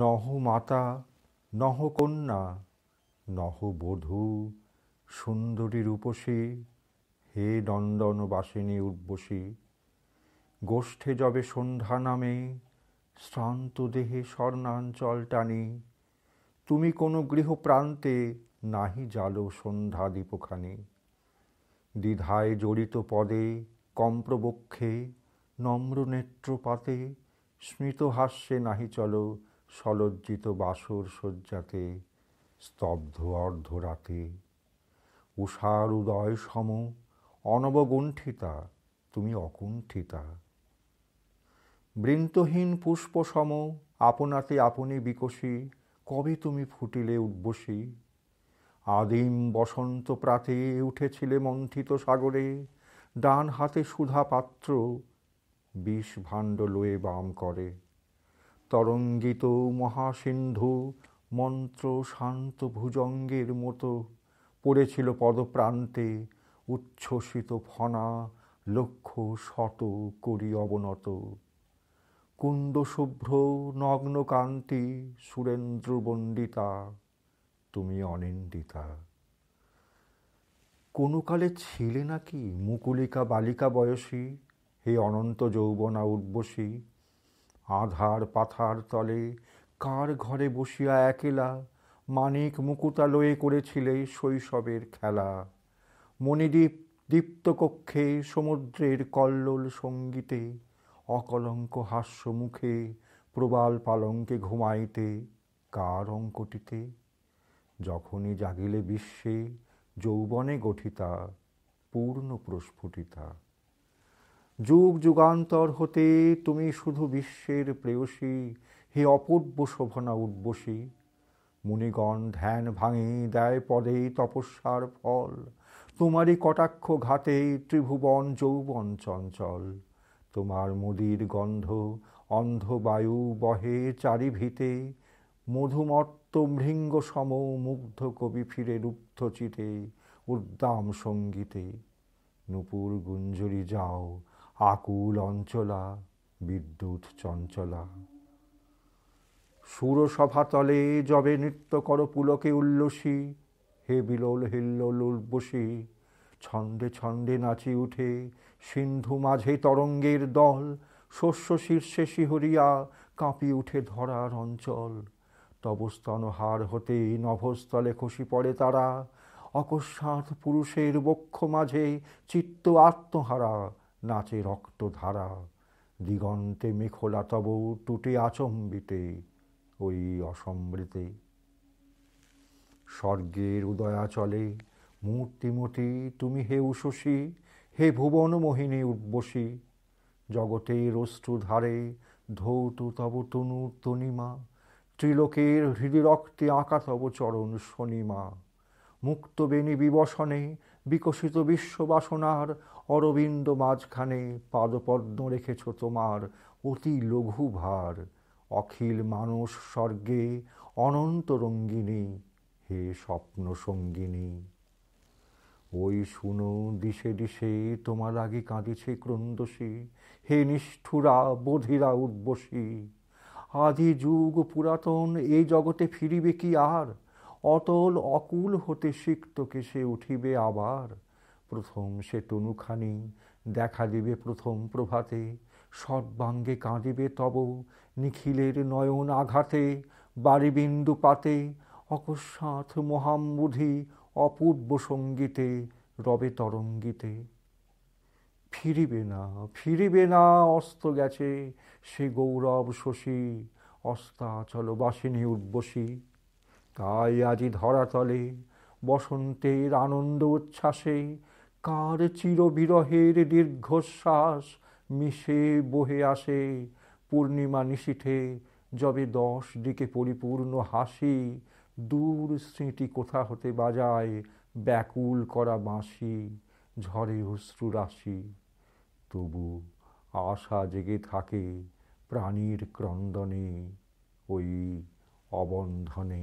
নহ মাতা নহ কন্যা নহ বধূ সুন্দরী রূপসী হে বাসিনী উর্বশী গোষ্ঠে যবে সন্ধ্যা নামে শ্রান্ত দেহে স্বর্ণাঞ্চল টানি তুমি কোনো গৃহপ্রান্তে নাহি জালো সন্ধ্যা দীপখানি দ্বিধায় জড়িত পদে কম্প্রবক্ষে নম্র নেত্রপাতে স্মৃত হাস্যে নাহি চলো সলজ্জিত বাসর শয্যাতে স্তব্ধ অর্ধরাতে উষার উদয় সম অনবগুণ্ঠিতা তুমি অকুণ্ঠিতা বৃন্তহীন পুষ্পসম আপনাতে আপনি বিকশী কবে তুমি ফুটিলে উদ্বসী আদিম বসন্ত প্রাতে উঠেছিলে মন্থিত সাগরে ডান হাতে সুধা পাত্র বিষ ভাণ্ড লয়ে বাম করে তরঙ্গিত মহাসিন্ধু মন্ত্র শান্ত ভুজঙ্গের মতো পড়েছিল পদপ্রান্তে উচ্ছ্বসিত ফনা লক্ষ শত করি অবনত কুণ্ডশুভ্র নগ্নকান্তি সুরেন্দ্রবন্দিতা তুমি অনিন্দিতা কোনো কালে ছিলে নাকি মুকুলিকা বালিকা বয়সী হে অনন্ত যৌবনা উর্বশী আধার পাথার তলে কার ঘরে বসিয়া একেলা মানিক মুকুতা লয়ে করেছিলে শৈশবের খেলা মণিদ্বীপ দীপ্ত কক্ষে সমুদ্রের কল্লোল সঙ্গীতে অকলঙ্ক হাস্য মুখে প্রবাল পালঙ্কে ঘুমাইতে কার অঙ্কটিতে যখনই জাগিলে বিশ্বে যৌবনে গঠিতা পূর্ণ প্রস্ফুটিতা যুগ যুগান্তর হতে তুমি শুধু বিশ্বের প্রেয়সী হে অপূর্ব শোভনা উদ্বসী মুনিগণ ধ্যান ভাঙে দেয় পদেই তপস্যার ফল তোমারই কটাক্ষ ঘাতেই ত্রিভুবন যৌবন চঞ্চল তোমার মুদির গন্ধ অন্ধবায়ু বহে চারিভিতে মধুমত্ত মৃঙ্গ সম মুগ্ধ কবি ফিরে রুদ্ধচিতে উদ্দাম সঙ্গীতে নুপুর গুঞ্জরি যাও আকুল অঞ্চলা বিদ্যুৎ চঞ্চলা সুরসভাতলে যবে নৃত্য কর পুলকে উল্লসী হে বিলোল হিল্লোল উর্বশী ছন্দে ছন্দে নাচি উঠে সিন্ধু মাঝে তরঙ্গের দল শস্য শীর্ষে শিহরিয়া কাঁপি উঠে ধরার অঞ্চল তবস্তন হার হতে নভস্থলে খসি পড়ে তারা অকস্মাৎ পুরুষের বক্ষ মাঝে চিত্ত আত্মহারা নাচে রক্তধারা দিগন্তে মেখোলা তব টুটে আচম্বিতে ওই অসম্বৃতে স্বর্গের উদয়া চলে মূর্তিমতি তুমি হে উশসী হে ভুবন মোহিনী উর্বশী জগতের ধারে ধৌতু তব তনুর তনিমা ত্রিলোকের হৃদরক্তে আঁকা তব চরণ শনিমা মুক্তবেণী বিবসনে বিকশিত বিশ্ববাসনার অরবিন্দ মাঝখানে পাদপদ্ম রেখেছ তোমার অতি লঘু ভার অখিল মানুষ স্বর্গে অনন্ত রঙ্গিনী হে স্বপ্ন সঙ্গিনী ওই শুনো দিশে দিশে তোমার আগে কাঁদিছে ক্রন্দসী হে নিষ্ঠুরা বধিরা উদ্বসী আদি যুগ পুরাতন এই জগতে ফিরিবে কি আর অতল অকুল হতে সিক্ত সে উঠিবে আবার প্রথম সে তনুখানি দেখা দিবে প্রথম প্রভাতে সর্বাঙ্গে কাঁদিবে তব নিখিলের নয়ন আঘাতে বাড়িবিন্দু পাতে অকস্মাৎ মহাম্বুধি অপূর্ব সঙ্গীতে রবে তরঙ্গিতে ফিরিবে না ফিরিবে না অস্ত গেছে সে গৌরব শশী অস্তাচল বাসিনী উর্বশী তাই আজি ধরাতলে বসন্তের আনন্দ উচ্ছ্বাসে কার চিরবিরহের দীর্ঘশ্বাস মিশে বহে আসে পূর্ণিমা নিশিঠে যবে দশ দিকে পরিপূর্ণ হাসি দূর স্মৃতি কোথা হতে বাজায় ব্যাকুল করা বাঁশি ঝরে অশ্রু রাশি তবু আশা জেগে থাকে প্রাণীর ক্রন্দনে ওই অবন্ধনে